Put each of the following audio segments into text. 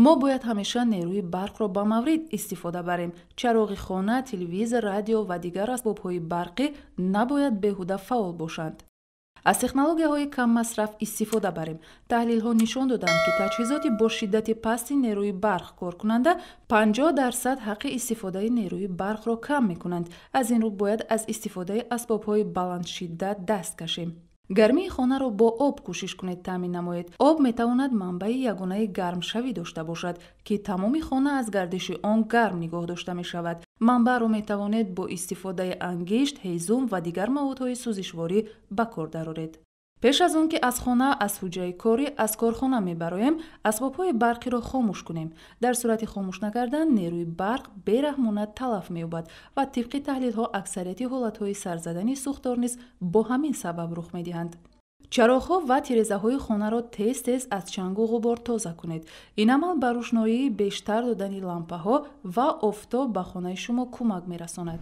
мо бояд ҳамеша нерӯи барқро ба маврид истифода барем чароғи хона телевизор радио ва дигар асбобҳои барқӣ набояд беҳуда фаъол бошанд аз технологияҳои каммасраф истифода барем таҳлилҳо нишон доданд ки таҷҳизоти бо шиддати пасти нерӯи барқ коркунанда 50 дарсад ҳаққи истифодаи нерӯи барқро кам мекунанд аз ин рӯ бояд аз истифодаи асбобҳои баландшиддат даст кашем гармии хонаро бо об кӯшиш кунед таъмин намоед об метавонад манбаи ягонаи гармшавӣ дошта бошад ки тамоми хона аз гардиши он гарм нигоҳ дошта мешавад манбаъро метавонед бо истифодаи ангишт ҳейзум ва дигар маводҳои сӯзишворӣ ба кор дароред пеш аз он ки аз хона аз ҳуҷраи корӣ аз корхона мебароем асбобҳои барқиро хомӯш кунем дар сурати хомӯш накардан нерӯи барқ бераҳмона талаф меёбад ва тибқи таҳлилҳо аксарияти ҳолатҳои сарзадани сӯхтор низ бо ҳамин сабаб рух медиҳанд чароғҳо ва тирезаҳои хонаро тез тез аз чангу ғубор тоза кунед ин амал ба рӯшноии бештар додани лампаҳо ва офтоб ба хонаи шумо кӯмак мерасонад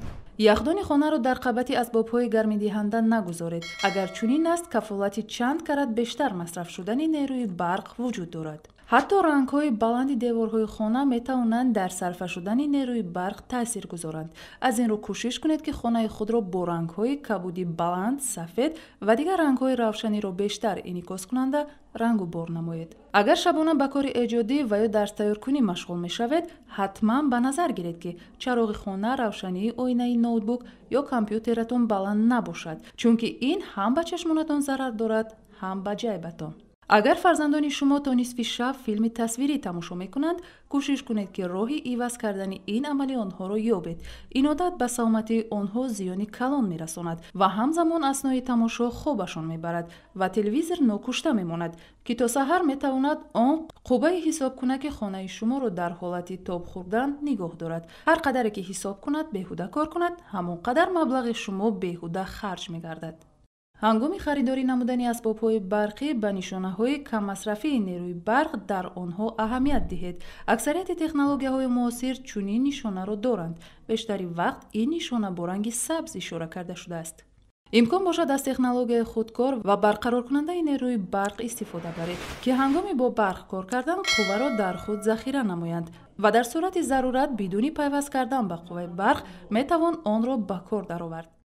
яхдони хонаро дар қабати асбобҳои гармидиҳанда нагузоред агар чунин аст кафолати чанд карат бештар масраф шудани нерӯи барқ вуҷуд дорад ҳатто рангҳои баланди деворҳои хона метавонанд дар сарфа шудани нерӯи барқ таъсир гузоранд аз ин рӯ кӯшиш кунед ки хонаи худро бо рангҳои кабуди баланд сафед ва дигар рангҳои равшаниро бештар инъикос кунанда рангу бор намоед агар шабона ба кори эҷодӣ ва ё дарс тайёркунӣ машғул мешавед ҳатман ба назар гиред ки чароғи хона равшании оинаи ноутбук ё компютератон баланд набошад чунки ин ҳам ба чашмонатон зарар дорад ҳам ба ҷайбатон агар фарзандони шумо то нисфи шаб филми тасвирӣ тамошо мекунанд кӯшиш кунед ки роҳи иваз кардани ин амали онҳоро ёбед ин одат ба саломатии онҳо зиёни калон мерасонад ва ҳамзамон аснои тамошо хобашон мебарад ва телевизор нокушта мемонад ки то саҳар метавонад он қуббаи ҳисобкунаки хонаи шуморо дар ҳолати тоб хӯрдан нигоҳ дорад ҳар қадаре ки ҳисоб кунад беҳуда кор кунад ҳамон қадар маблағи шумо беҳуда харҷ мегардад ҳангоми харидорӣ намудани асбобҳои барқӣ ба нишонаҳои каммасрафии нерӯи барқ дар онҳо аҳамият диҳед аксарияти технологияҳои муосир чунин нишонаро доранд бештари вақт ин нишона бо ранги сабз ишора карда шудааст имкон бошад аз технологияи худкор ва барқароркунандаи нерӯи барқ истифода баред ки ҳангоми бо барқ кор кардан қувваро дар худ захира намоянд ва дар сурати зарурат бидуни пайваст кардан ба қувваи барқ метавон онро ба кор даровард